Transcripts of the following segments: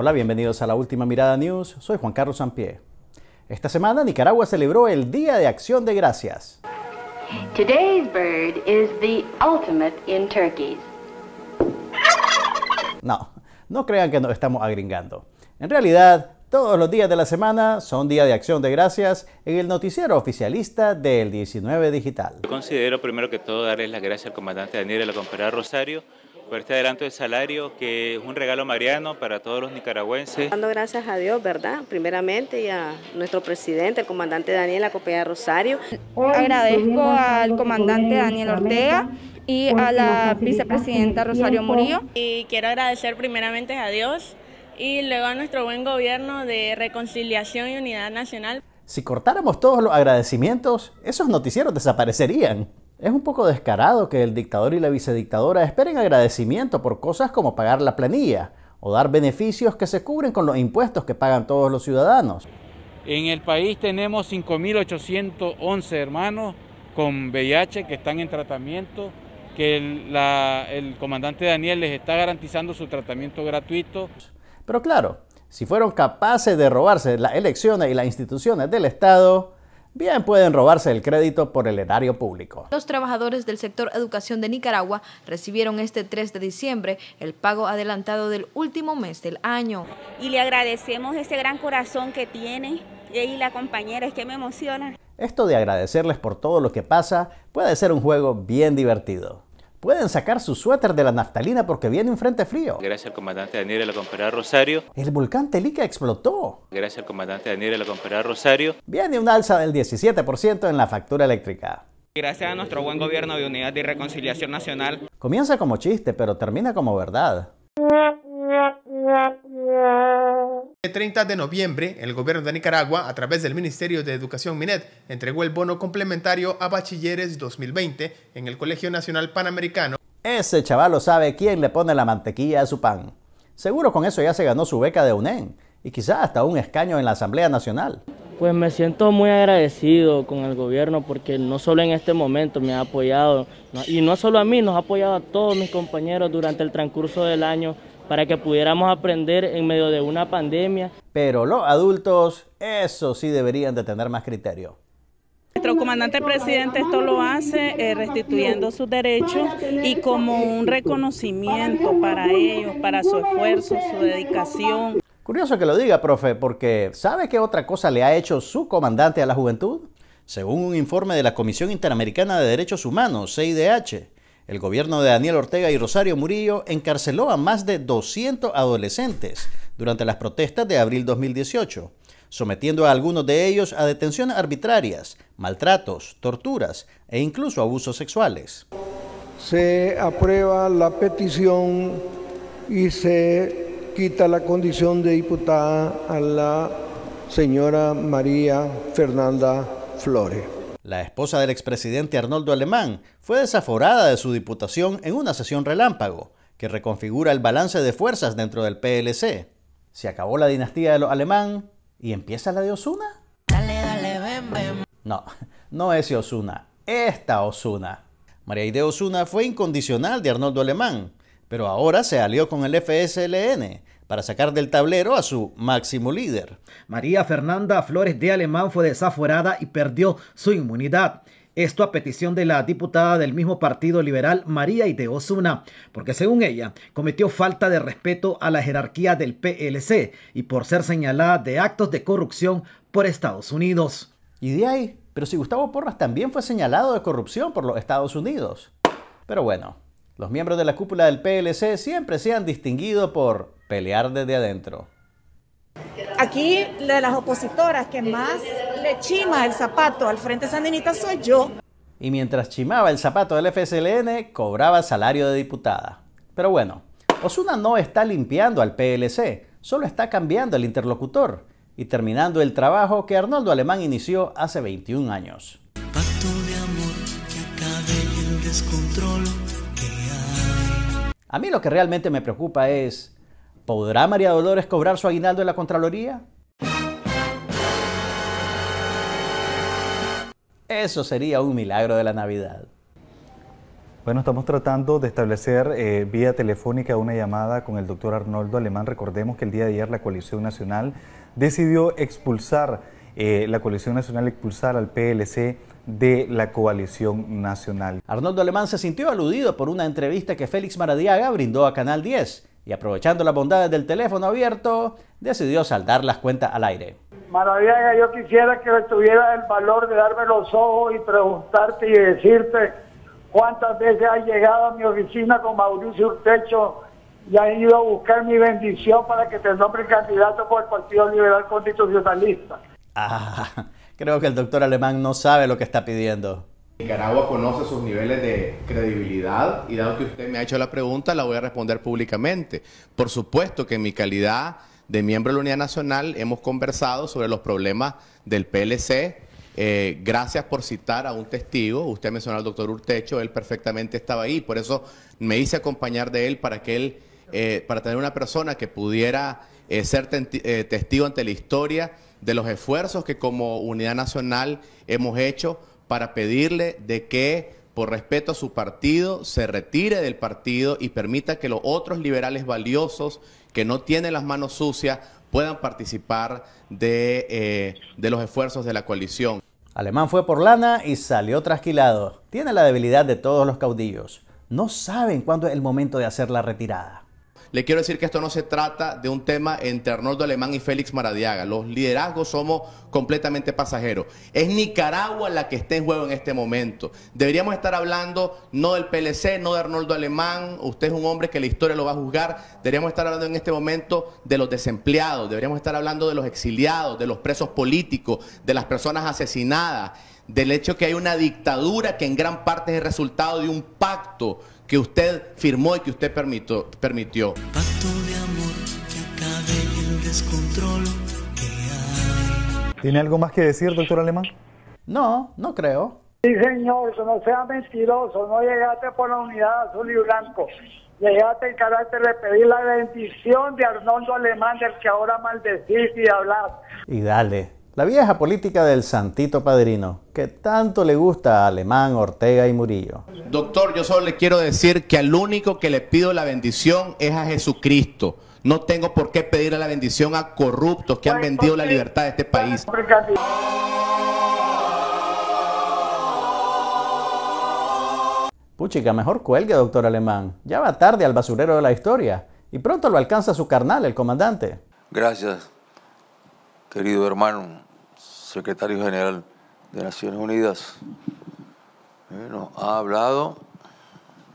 Hola, bienvenidos a la última mirada news. Soy Juan Carlos Sampié. Esta semana Nicaragua celebró el Día de Acción de Gracias. No, no crean que nos estamos agringando. En realidad, todos los días de la semana son Día de Acción de Gracias en el noticiero oficialista del 19 Digital. Considero primero que todo darles las gracias al comandante Daniel de la Rosario por este adelanto de salario que es un regalo mariano para todos los nicaragüenses. Dando gracias a Dios, ¿verdad? Primeramente y a nuestro presidente, el comandante Daniel Acopea Rosario. Agradezco al comandante Daniel Ortega y a la vicepresidenta Rosario Murillo. Y quiero agradecer primeramente a Dios y luego a nuestro buen gobierno de reconciliación y unidad nacional. Si cortáramos todos los agradecimientos, esos noticieros desaparecerían. Es un poco descarado que el dictador y la vicedictadora esperen agradecimiento por cosas como pagar la planilla o dar beneficios que se cubren con los impuestos que pagan todos los ciudadanos. En el país tenemos 5.811 hermanos con VIH que están en tratamiento, que el, comandante Daniel les está garantizando su tratamiento gratuito. Pero claro, si fueron capaces de robarse las elecciones y las instituciones del Estado, bien pueden robarse el crédito por el erario público. Los trabajadores del sector educación de Nicaragua recibieron este 3 de diciembre el pago adelantado del último mes del año. Y le agradecemos ese gran corazón que tiene eh, y la compañera, es que me emociona. Esto de agradecerles por todo lo que pasa puede ser un juego bien divertido. Pueden sacar su suéter de la naftalina porque viene un frente frío. Gracias al comandante Daniel y la Compera Rosario. El volcán Telica explotó. Gracias al comandante Daniel y la Compera Rosario. Viene un alza del 17% en la factura eléctrica. Gracias a nuestro buen gobierno de unidad y reconciliación nacional. Comienza como chiste, pero termina como verdad. 30 de noviembre, el gobierno de Nicaragua, a través del Ministerio de Educación Minet, entregó el bono complementario a bachilleres 2020 en el Colegio Nacional Panamericano. Ese chaval lo sabe quién le pone la mantequilla a su pan. Seguro con eso ya se ganó su beca de UNEN y quizás hasta un escaño en la Asamblea Nacional. Pues me siento muy agradecido con el gobierno porque no solo en este momento me ha apoyado, y no solo a mí, nos ha apoyado a todos mis compañeros durante el transcurso del año para que pudiéramos aprender en medio de una pandemia. Pero los adultos, eso sí deberían de tener más criterio. Nuestro comandante presidente esto lo hace eh, restituyendo sus derechos y como un reconocimiento para ellos, para su esfuerzo, su dedicación. Curioso que lo diga, profe, porque ¿sabe qué otra cosa le ha hecho su comandante a la juventud? Según un informe de la Comisión Interamericana de Derechos Humanos, CIDH, el gobierno de Daniel Ortega y Rosario Murillo encarceló a más de 200 adolescentes durante las protestas de abril 2018, sometiendo a algunos de ellos a detenciones arbitrarias, maltratos, torturas e incluso abusos sexuales. Se aprueba la petición y se quita la condición de diputada a la señora María Fernanda Flores. La esposa del expresidente Arnoldo Alemán fue desaforada de su diputación en una sesión relámpago, que reconfigura el balance de fuerzas dentro del PLC. Se acabó la dinastía de los Alemán y empieza la de Osuna. Dale, dale, No, no ese Osuna, esta Osuna. María Ide Osuna fue incondicional de Arnoldo Alemán pero ahora se alió con el FSLN para sacar del tablero a su máximo líder. María Fernanda Flores de Alemán fue desaforada y perdió su inmunidad. Esto a petición de la diputada del mismo Partido Liberal, María Ideozuna. porque según ella cometió falta de respeto a la jerarquía del PLC y por ser señalada de actos de corrupción por Estados Unidos. Y de ahí, pero si Gustavo Porras también fue señalado de corrupción por los Estados Unidos. Pero bueno, los miembros de la cúpula del PLC siempre se han distinguido por pelear desde adentro. Aquí de las opositoras que más le chima el zapato al Frente Sandinista soy yo. Y mientras chimaba el zapato del FSLN, cobraba salario de diputada. Pero bueno, Osuna no está limpiando al PLC, solo está cambiando el interlocutor y terminando el trabajo que Arnoldo Alemán inició hace 21 años. Pacto de amor que descontrol. A mí lo que realmente me preocupa es, ¿podrá María Dolores cobrar su aguinaldo en la Contraloría? Eso sería un milagro de la Navidad. Bueno, estamos tratando de establecer eh, vía telefónica una llamada con el doctor Arnoldo Alemán. Recordemos que el día de ayer la coalición nacional decidió expulsar, eh, la coalición nacional expulsar al PLC de la coalición nacional. Arnoldo Alemán se sintió aludido por una entrevista que Félix Maradiaga brindó a Canal 10 y aprovechando las bondades del teléfono abierto, decidió saldar las cuentas al aire. Maradiaga, yo quisiera que tuviera el valor de darme los ojos y preguntarte y decirte cuántas veces has llegado a mi oficina con Mauricio Urtecho y ha ido a buscar mi bendición para que te nombre candidato por el Partido Liberal Constitucionalista. Ah, Creo que el doctor alemán no sabe lo que está pidiendo. Nicaragua conoce sus niveles de credibilidad y dado que usted me ha hecho la pregunta, la voy a responder públicamente. Por supuesto que en mi calidad de miembro de la Unidad Nacional hemos conversado sobre los problemas del PLC. Eh, gracias por citar a un testigo. Usted mencionó al doctor Urtecho, él perfectamente estaba ahí. Por eso me hice acompañar de él para que él, eh, para tener una persona que pudiera eh, ser eh, testigo ante la historia de los esfuerzos que como unidad nacional hemos hecho para pedirle de que por respeto a su partido, se retire del partido y permita que los otros liberales valiosos que no tienen las manos sucias puedan participar de, eh, de los esfuerzos de la coalición. Alemán fue por lana y salió trasquilado. Tiene la debilidad de todos los caudillos. No saben cuándo es el momento de hacer la retirada le quiero decir que esto no se trata de un tema entre Arnoldo Alemán y Félix Maradiaga. Los liderazgos somos completamente pasajeros. Es Nicaragua la que está en juego en este momento. Deberíamos estar hablando no del PLC, no de Arnoldo Alemán. Usted es un hombre que la historia lo va a juzgar. Deberíamos estar hablando en este momento de los desempleados. Deberíamos estar hablando de los exiliados, de los presos políticos, de las personas asesinadas, del hecho que hay una dictadura que en gran parte es el resultado de un pacto que usted firmó y que usted permito, permitió. ¿Tiene algo más que decir, doctor Alemán? No, no creo. Sí, señor, no sea mentiroso, no llegaste por la unidad azul y blanco. Llegaste en carácter de pedir la bendición de Arnoldo Alemán, del que ahora maldecís y hablas. Y dale. La vieja política del santito padrino, que tanto le gusta a Alemán, Ortega y Murillo. Doctor, yo solo le quiero decir que al único que le pido la bendición es a Jesucristo. No tengo por qué pedirle la bendición a corruptos que han vendido la libertad de este país. Puchica, mejor cuelgue, doctor Alemán. Ya va tarde al basurero de la historia. Y pronto lo alcanza su carnal, el comandante. Gracias, querido hermano secretario general de Naciones Unidas, eh, ha hablado,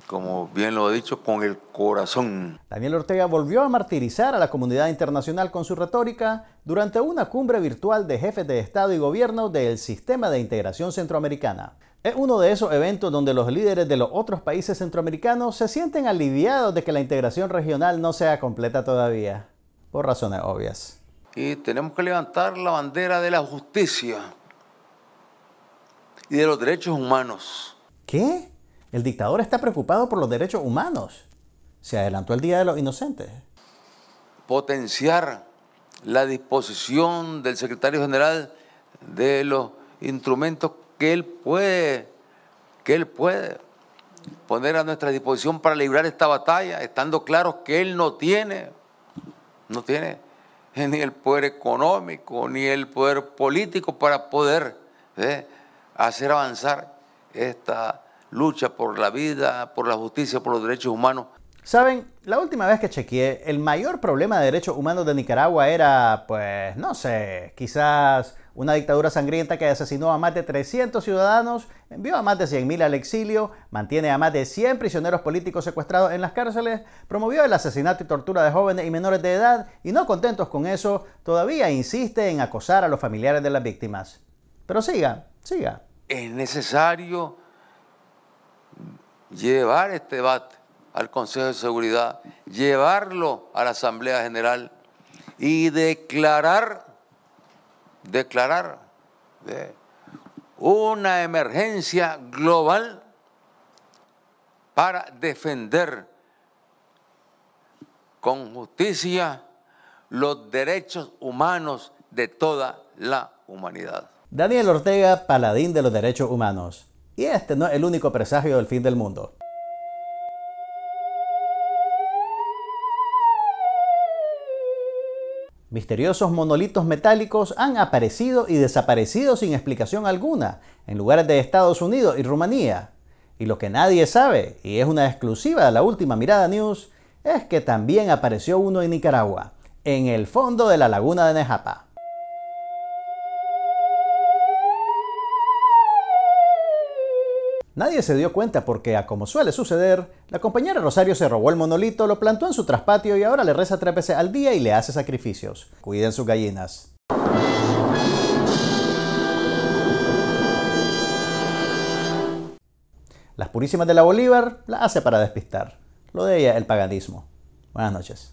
como bien lo ha dicho, con el corazón. Daniel Ortega volvió a martirizar a la comunidad internacional con su retórica durante una cumbre virtual de jefes de Estado y Gobierno del Sistema de Integración Centroamericana. Es uno de esos eventos donde los líderes de los otros países centroamericanos se sienten aliviados de que la integración regional no sea completa todavía, por razones obvias y tenemos que levantar la bandera de la justicia y de los derechos humanos. ¿Qué? El dictador está preocupado por los derechos humanos. Se adelantó el Día de los Inocentes. Potenciar la disposición del secretario general de los instrumentos que él puede, que él puede poner a nuestra disposición para librar esta batalla, estando claro que él no tiene, no tiene eh, ni el poder económico, ni el poder político para poder eh, hacer avanzar esta lucha por la vida, por la justicia, por los derechos humanos. Saben, la última vez que chequeé, el mayor problema de derechos humanos de Nicaragua era, pues, no sé, quizás una dictadura sangrienta que asesinó a más de 300 ciudadanos, envió a más de 100.000 al exilio, mantiene a más de 100 prisioneros políticos secuestrados en las cárceles, promovió el asesinato y tortura de jóvenes y menores de edad y no contentos con eso, todavía insiste en acosar a los familiares de las víctimas. Pero siga, siga. Es necesario llevar este debate al Consejo de Seguridad, llevarlo a la Asamblea General y declarar declarar una emergencia global para defender con justicia los derechos humanos de toda la humanidad. Daniel Ortega, paladín de los derechos humanos. Y este no es el único presagio del fin del mundo. Misteriosos monolitos metálicos han aparecido y desaparecido sin explicación alguna en lugares de Estados Unidos y Rumanía. Y lo que nadie sabe, y es una exclusiva de la última mirada news, es que también apareció uno en Nicaragua, en el fondo de la laguna de Nejapa. Nadie se dio cuenta porque, a como suele suceder, la compañera Rosario se robó el monolito, lo plantó en su traspatio y ahora le reza tres al día y le hace sacrificios. Cuiden sus gallinas. Las purísimas de la Bolívar la hace para despistar. Lo de ella, el paganismo. Buenas noches.